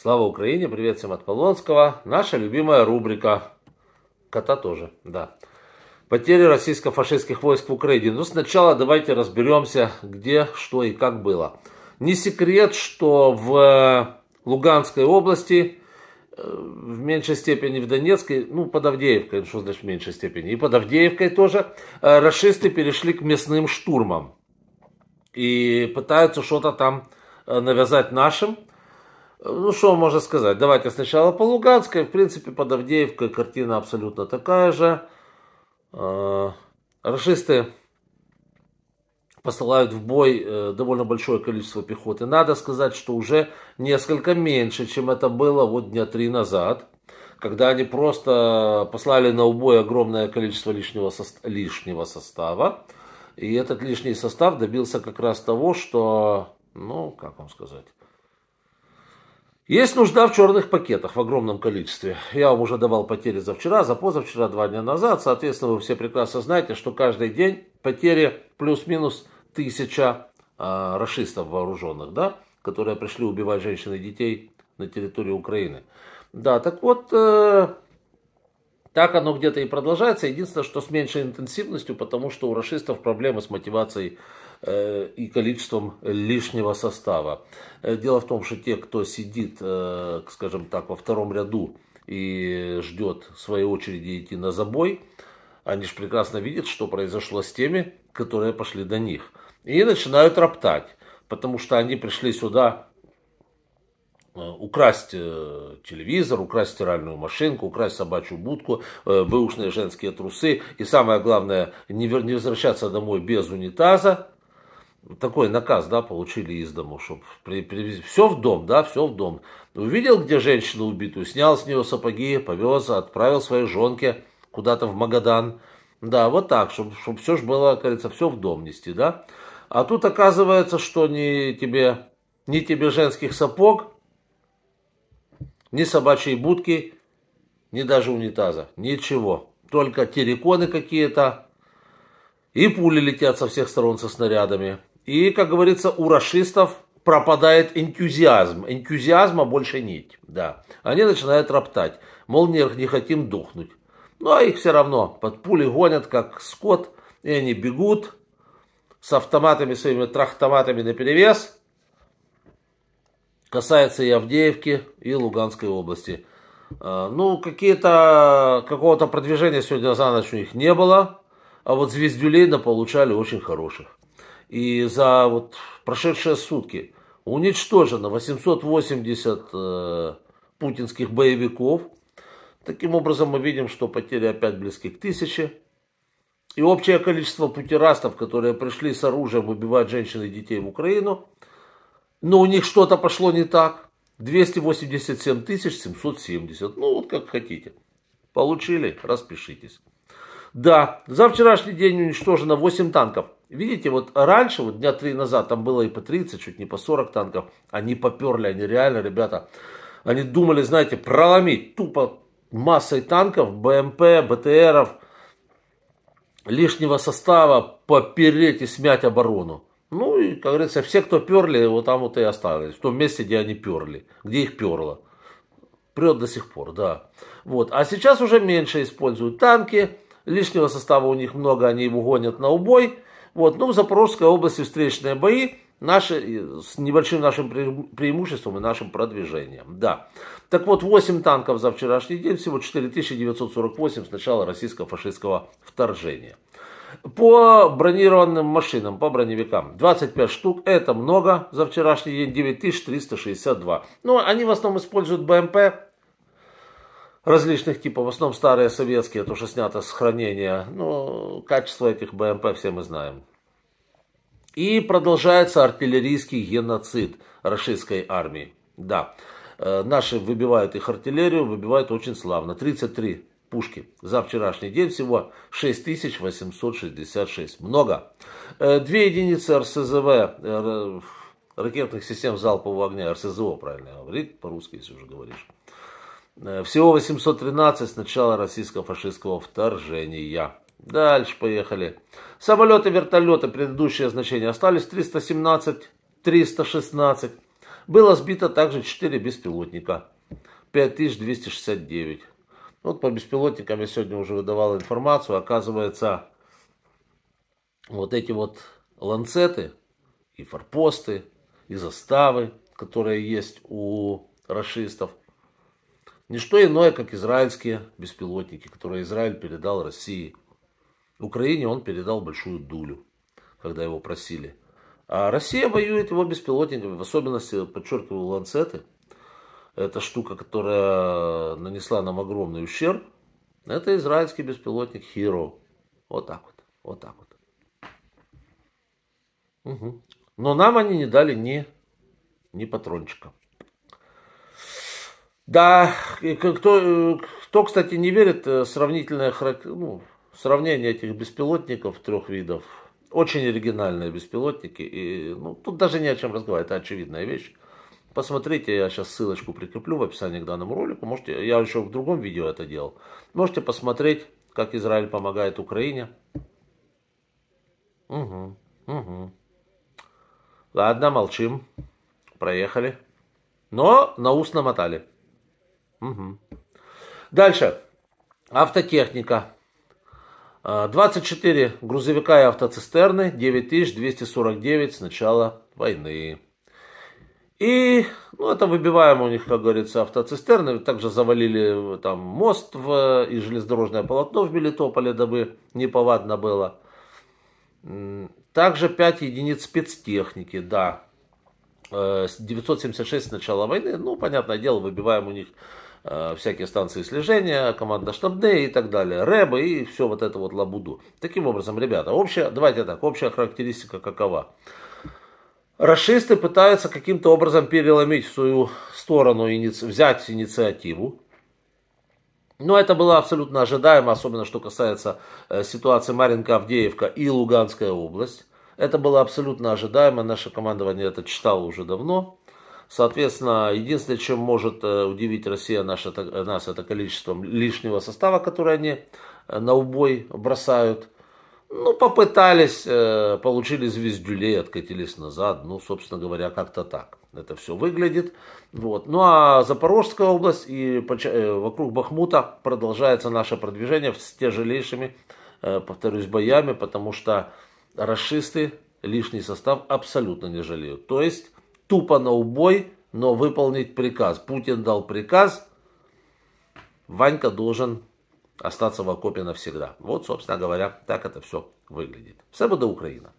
Слава Украине, привет всем от Полонского. Наша любимая рубрика. Кота тоже, да. Потери российско-фашистских войск в Украине. Но ну, сначала давайте разберемся, где, что и как было. Не секрет, что в э, Луганской области, э, в меньшей степени в Донецкой, ну, под Авдеевкой, что значит в меньшей степени, и под Авдеевкой тоже, э, расисты перешли к мясным штурмам. И пытаются что-то там навязать нашим. Ну, что можно сказать? Давайте сначала по Луганской. В принципе, под Авдеевкой картина абсолютно такая же. А, рашисты посылают в бой э, довольно большое количество пехоты. Надо сказать, что уже несколько меньше, чем это было вот дня три назад, когда они просто послали на убой огромное количество лишнего, со- лишнего состава. И этот лишний состав добился как раз того, что, ну, как вам сказать, есть нужда в черных пакетах в огромном количестве. Я вам уже давал потери за вчера, за позавчера, два дня назад. Соответственно, вы все прекрасно знаете, что каждый день потери плюс-минус тысяча э, расистов вооруженных, да, которые пришли убивать женщин и детей на территории Украины. Да, так вот, э, так оно где-то и продолжается. Единственное, что с меньшей интенсивностью, потому что у расистов проблемы с мотивацией Э, и количеством лишнего состава. Э, дело в том, что те, кто сидит, э, скажем так, во втором ряду и ждет своей очереди идти на забой, они же прекрасно видят, что произошло с теми, которые пошли до них. И начинают роптать, потому что они пришли сюда украсть телевизор, украсть стиральную машинку, украсть собачью будку, бэушные женские трусы и самое главное, не возвращаться домой без унитаза, такой наказ, да, получили из дому, чтобы при, при, все в дом, да, все в дом. Увидел, где женщину убитую, снял с нее сапоги, повез, отправил своей женке куда-то в Магадан. Да, вот так, чтобы, чтобы все же было, кажется, все в дом нести, да. А тут оказывается, что ни тебе, ни тебе женских сапог, ни собачьей будки, ни даже унитаза, ничего. Только терриконы какие-то, и пули летят со всех сторон со снарядами. И, как говорится, у расистов пропадает энтузиазм. Энтузиазма больше нет. Да. Они начинают роптать. Мол, не, не хотим духнуть. Ну, а их все равно под пули гонят, как скот. И они бегут с автоматами, своими трахтоматами наперевес. Касается и Авдеевки, и Луганской области. А, ну, какие-то, какого-то продвижения сегодня за ночь у них не было. А вот звездюлей получали очень хороших и за вот прошедшие сутки уничтожено 880 э, путинских боевиков. Таким образом мы видим, что потери опять близки к тысяче. И общее количество путерастов, которые пришли с оружием убивать женщин и детей в Украину, но у них что-то пошло не так. 287 770. Ну, вот как хотите. Получили? Распишитесь. Да, за вчерашний день уничтожено 8 танков. Видите, вот раньше, вот дня три назад, там было и по 30, чуть не по 40 танков. Они поперли, они реально, ребята, они думали, знаете, проломить тупо массой танков, БМП, БТРов, лишнего состава, попереть и смять оборону. Ну и, как говорится, все, кто перли, вот там вот и остались. В том месте, где они перли, где их перло. Прет до сих пор, да. Вот. А сейчас уже меньше используют танки, лишнего состава у них много, они его гонят на убой. Вот, ну, в Запорожской области встречные бои наши, с небольшим нашим преимуществом и нашим продвижением. Да. Так вот, 8 танков за вчерашний день, всего 4948 с начала российско-фашистского вторжения. По бронированным машинам, по броневикам, 25 штук, это много за вчерашний день, 9362. Но ну, они в основном используют БМП, различных типов, в основном старые советские, то, что снято с хранения. Но качество этих БМП все мы знаем. И продолжается артиллерийский геноцид российской армии. Да, э, наши выбивают их артиллерию, выбивают очень славно. 33 пушки. За вчерашний день всего 6866. Много. Э, две единицы РСЗВ, э, ракетных систем залпового огня, РСЗО, правильно говорить по-русски, если уже говоришь. Э, всего 813 с начала российско-фашистского вторжения. Дальше поехали. Самолеты, вертолеты, предыдущее значение остались 317, 316. Было сбито также 4 беспилотника, 5269. Вот по беспилотникам я сегодня уже выдавал информацию. Оказывается, вот эти вот ланцеты и форпосты, и заставы, которые есть у расистов – не что иное, как израильские беспилотники, которые Израиль передал России. Украине он передал большую дулю, когда его просили. А Россия воюет его беспилотниками, в особенности, подчеркиваю, ланцеты. Это штука, которая нанесла нам огромный ущерб. Это израильский беспилотник Hero. Вот так вот, вот так вот. Угу. Но нам они не дали ни, ни патрончика. Да, кто, э, кто, кстати, не верит, э, сравнительное ну, сравнение этих беспилотников трех видов. Очень оригинальные беспилотники. И, ну, тут даже не о чем разговаривать, это очевидная вещь. Посмотрите, я сейчас ссылочку прикреплю в описании к данному ролику. Можете, я еще в другом видео это делал. Можете посмотреть, как Израиль помогает Украине. Угу, угу. Ладно, молчим. Проехали. Но на ус намотали. Угу. Дальше. Автотехника. 24 а, грузовика и автоцистерны, 9249 с начала войны. И, ну, это выбиваем у них, как говорится, автоцистерны. Также завалили там мост в, и железнодорожное полотно в Мелитополе, дабы неповадно было. Также 5 единиц спецтехники, да. 976 э, с начала войны. Ну, понятное дело, выбиваем у них Э, всякие станции слежения, команда штабные и так далее, РЭБы и все вот это вот лабуду. Таким образом, ребята, общая, давайте так, общая характеристика какова? Расисты пытаются каким-то образом переломить в свою сторону, и взять инициативу. Но это было абсолютно ожидаемо, особенно что касается э, ситуации Маринка, Авдеевка и Луганская область. Это было абсолютно ожидаемо, наше командование это читало уже давно. Соответственно, единственное, чем может э, удивить Россия наш, нас, это количество лишнего состава, который они э, на убой бросают. Ну, попытались, э, получили звездюлей, откатились назад. Ну, собственно говоря, как-то так это все выглядит. Вот. Ну, а Запорожская область и вокруг Бахмута продолжается наше продвижение с тяжелейшими, повторюсь, боями, потому что расисты лишний состав абсолютно не жалеют. То есть тупо на убой, но выполнить приказ. Путин дал приказ, Ванька должен остаться в окопе навсегда. Вот, собственно говоря, так это все выглядит. Все буде Україна!